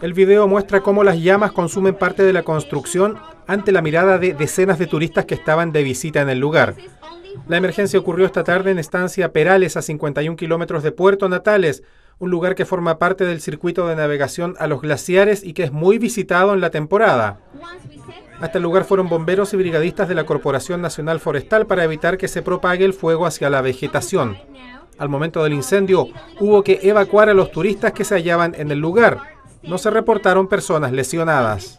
El video muestra cómo las llamas consumen parte de la construcción ante la mirada de decenas de turistas que estaban de visita en el lugar. La emergencia ocurrió esta tarde en Estancia Perales, a 51 kilómetros de Puerto Natales, un lugar que forma parte del circuito de navegación a los glaciares y que es muy visitado en la temporada. Hasta el lugar fueron bomberos y brigadistas de la Corporación Nacional Forestal para evitar que se propague el fuego hacia la vegetación. Al momento del incendio, hubo que evacuar a los turistas que se hallaban en el lugar. No se reportaron personas lesionadas.